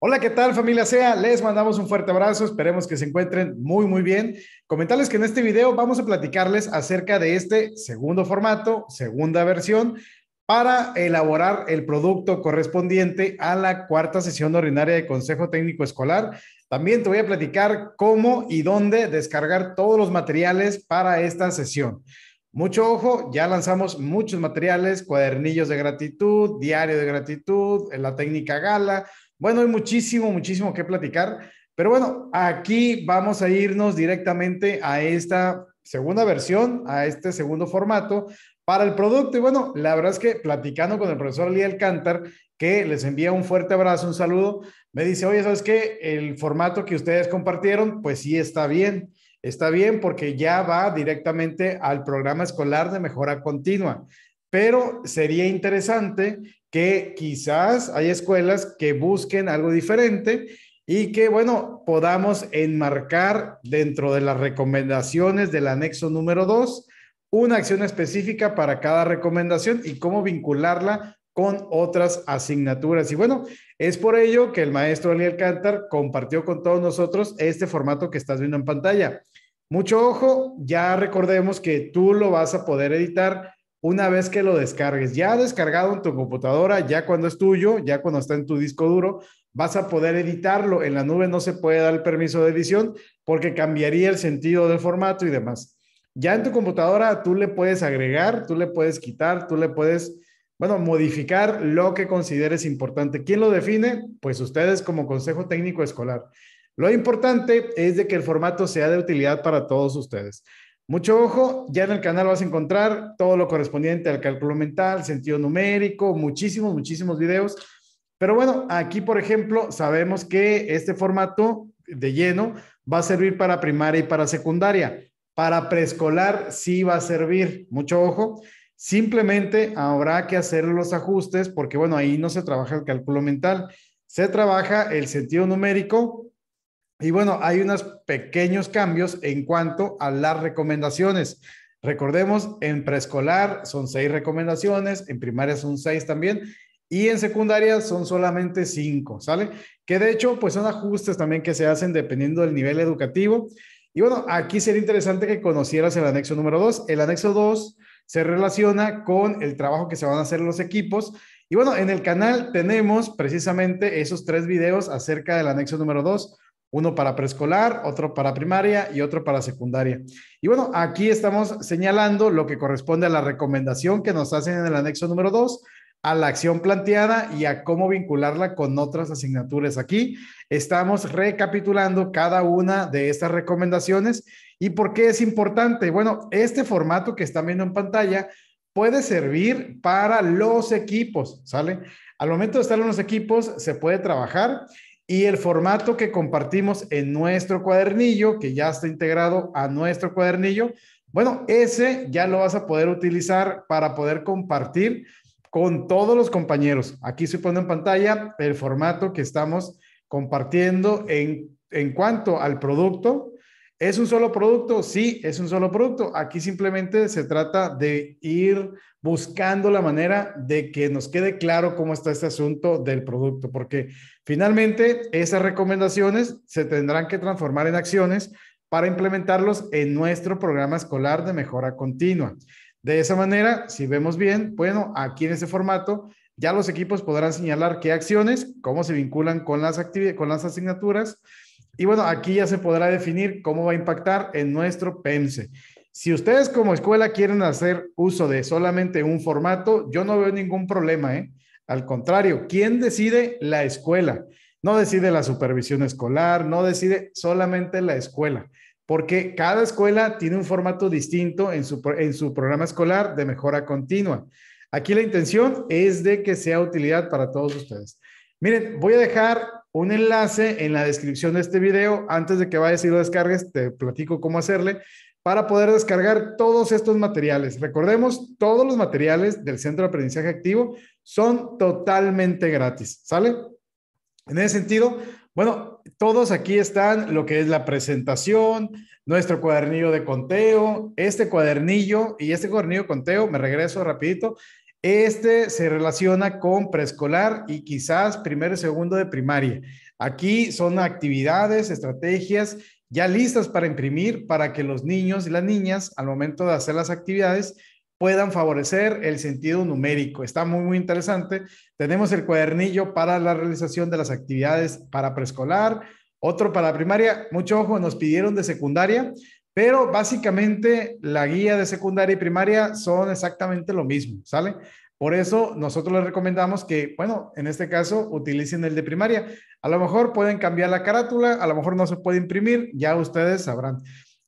Hola, ¿qué tal familia SEA? Les mandamos un fuerte abrazo, esperemos que se encuentren muy, muy bien. Comentarles que en este video vamos a platicarles acerca de este segundo formato, segunda versión, para elaborar el producto correspondiente a la cuarta sesión ordinaria de Consejo Técnico Escolar. También te voy a platicar cómo y dónde descargar todos los materiales para esta sesión. Mucho ojo, ya lanzamos muchos materiales, cuadernillos de gratitud, diario de gratitud, la técnica gala, bueno, hay muchísimo, muchísimo que platicar, pero bueno, aquí vamos a irnos directamente a esta segunda versión, a este segundo formato para el producto. Y bueno, la verdad es que platicando con el profesor Ali Alcántar, que les envía un fuerte abrazo, un saludo, me dice, oye, ¿sabes qué? El formato que ustedes compartieron, pues sí está bien, está bien porque ya va directamente al programa escolar de mejora continua pero sería interesante que quizás hay escuelas que busquen algo diferente y que, bueno, podamos enmarcar dentro de las recomendaciones del anexo número 2 una acción específica para cada recomendación y cómo vincularla con otras asignaturas. Y bueno, es por ello que el maestro Daniel Cantar compartió con todos nosotros este formato que estás viendo en pantalla. Mucho ojo, ya recordemos que tú lo vas a poder editar una vez que lo descargues. Ya descargado en tu computadora, ya cuando es tuyo, ya cuando está en tu disco duro, vas a poder editarlo. En la nube no se puede dar el permiso de edición porque cambiaría el sentido del formato y demás. Ya en tu computadora tú le puedes agregar, tú le puedes quitar, tú le puedes, bueno, modificar lo que consideres importante. ¿Quién lo define? Pues ustedes como Consejo Técnico Escolar. Lo importante es de que el formato sea de utilidad para todos ustedes. Mucho ojo, ya en el canal vas a encontrar todo lo correspondiente al cálculo mental, sentido numérico, muchísimos, muchísimos videos. Pero bueno, aquí, por ejemplo, sabemos que este formato de lleno va a servir para primaria y para secundaria. Para preescolar sí va a servir, mucho ojo. Simplemente habrá que hacer los ajustes porque, bueno, ahí no se trabaja el cálculo mental, se trabaja el sentido numérico y bueno, hay unos pequeños cambios en cuanto a las recomendaciones. Recordemos, en preescolar son seis recomendaciones, en primaria son seis también, y en secundaria son solamente cinco, ¿sale? Que de hecho, pues son ajustes también que se hacen dependiendo del nivel educativo. Y bueno, aquí sería interesante que conocieras el anexo número dos. El anexo dos se relaciona con el trabajo que se van a hacer los equipos. Y bueno, en el canal tenemos precisamente esos tres videos acerca del anexo número dos uno para preescolar, otro para primaria y otro para secundaria. Y bueno, aquí estamos señalando lo que corresponde a la recomendación que nos hacen en el anexo número 2, a la acción planteada y a cómo vincularla con otras asignaturas. Aquí estamos recapitulando cada una de estas recomendaciones y por qué es importante. Bueno, este formato que están viendo en pantalla puede servir para los equipos, ¿sale? Al momento de estar en los equipos, se puede trabajar y el formato que compartimos en nuestro cuadernillo, que ya está integrado a nuestro cuadernillo, bueno, ese ya lo vas a poder utilizar para poder compartir con todos los compañeros. Aquí se pone en pantalla el formato que estamos compartiendo en, en cuanto al producto, ¿Es un solo producto? Sí, es un solo producto. Aquí simplemente se trata de ir buscando la manera de que nos quede claro cómo está este asunto del producto, porque finalmente esas recomendaciones se tendrán que transformar en acciones para implementarlos en nuestro programa escolar de mejora continua. De esa manera, si vemos bien, bueno, aquí en ese formato ya los equipos podrán señalar qué acciones, cómo se vinculan con las, con las asignaturas, y bueno, aquí ya se podrá definir cómo va a impactar en nuestro PEMSE. Si ustedes como escuela quieren hacer uso de solamente un formato, yo no veo ningún problema, ¿eh? Al contrario, ¿quién decide? La escuela. No decide la supervisión escolar, no decide solamente la escuela, porque cada escuela tiene un formato distinto en su, en su programa escolar de mejora continua. Aquí la intención es de que sea utilidad para todos ustedes. Miren, voy a dejar un enlace en la descripción de este video. Antes de que vayas y lo descargues, te platico cómo hacerle para poder descargar todos estos materiales. Recordemos, todos los materiales del Centro de Aprendizaje Activo son totalmente gratis, ¿sale? En ese sentido, bueno, todos aquí están lo que es la presentación, nuestro cuadernillo de conteo, este cuadernillo y este cuadernillo de conteo, me regreso rapidito, este se relaciona con preescolar y quizás primer y segundo de primaria. Aquí son actividades, estrategias ya listas para imprimir para que los niños y las niñas al momento de hacer las actividades puedan favorecer el sentido numérico. Está muy, muy interesante. Tenemos el cuadernillo para la realización de las actividades para preescolar, otro para primaria. Mucho ojo, nos pidieron de secundaria, pero básicamente la guía de secundaria y primaria son exactamente lo mismo, ¿sale? Por eso nosotros les recomendamos que, bueno, en este caso utilicen el de primaria. A lo mejor pueden cambiar la carátula, a lo mejor no se puede imprimir, ya ustedes sabrán.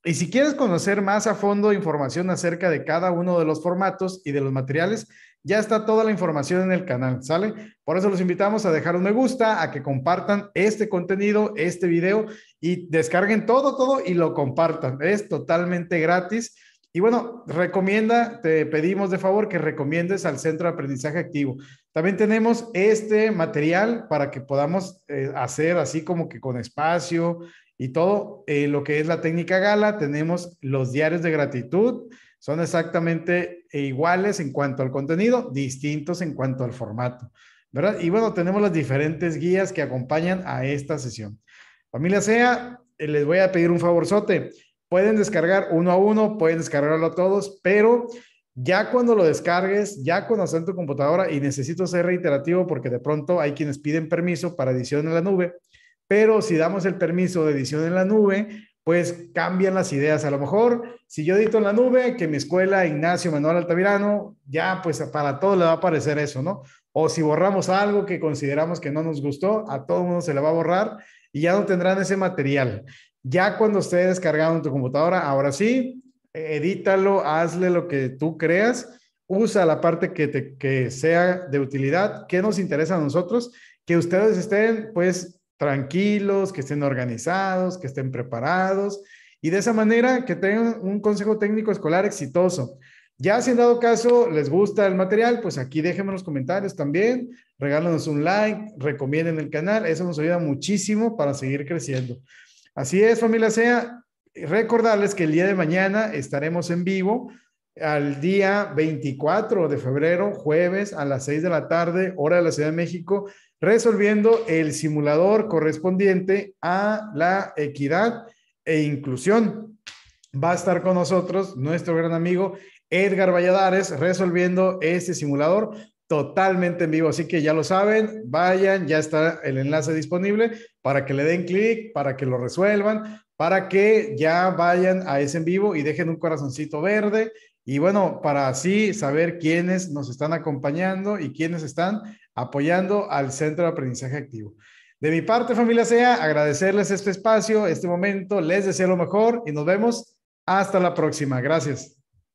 Y si quieres conocer más a fondo información acerca de cada uno de los formatos y de los materiales, ya está toda la información en el canal, ¿sale? Por eso los invitamos a dejar un me gusta, a que compartan este contenido, este video y descarguen todo, todo y lo compartan. Es totalmente gratis. Y bueno, recomienda, te pedimos de favor que recomiendes al Centro de Aprendizaje Activo. También tenemos este material para que podamos eh, hacer así como que con espacio y todo eh, lo que es la técnica gala. Tenemos los diarios de gratitud, son exactamente eh, iguales en cuanto al contenido, distintos en cuanto al formato, ¿verdad? Y bueno, tenemos las diferentes guías que acompañan a esta sesión. Familia SEA, eh, les voy a pedir un favorzote. Pueden descargar uno a uno, pueden descargarlo a todos, pero ya cuando lo descargues, ya cuando en tu computadora y necesito ser reiterativo porque de pronto hay quienes piden permiso para edición en la nube, pero si damos el permiso de edición en la nube, pues cambian las ideas. A lo mejor, si yo edito en la nube, que mi escuela Ignacio Manuel Altavirano, ya pues para todos le va a aparecer eso, ¿no? O si borramos algo que consideramos que no nos gustó, a todo mundo se le va a borrar y ya no tendrán ese material. Ya cuando esté descargado en tu computadora, ahora sí, edítalo, hazle lo que tú creas, usa la parte que, te, que sea de utilidad, que nos interesa a nosotros, que ustedes estén pues tranquilos, que estén organizados, que estén preparados y de esa manera que tengan un consejo técnico escolar exitoso. Ya si en dado caso les gusta el material, pues aquí déjenme los comentarios también, regálanos un like, recomienden el canal, eso nos ayuda muchísimo para seguir creciendo. Así es, familia SEA, recordarles que el día de mañana estaremos en vivo al día 24 de febrero, jueves a las 6 de la tarde, hora de la Ciudad de México, resolviendo el simulador correspondiente a la equidad e inclusión. Va a estar con nosotros nuestro gran amigo Edgar Valladares resolviendo este simulador totalmente en vivo. Así que ya lo saben, vayan, ya está el enlace disponible para que le den clic, para que lo resuelvan, para que ya vayan a ese en vivo y dejen un corazoncito verde y bueno, para así saber quiénes nos están acompañando y quiénes están apoyando al Centro de Aprendizaje Activo. De mi parte, familia SEA, agradecerles este espacio, este momento, les deseo lo mejor y nos vemos hasta la próxima. Gracias.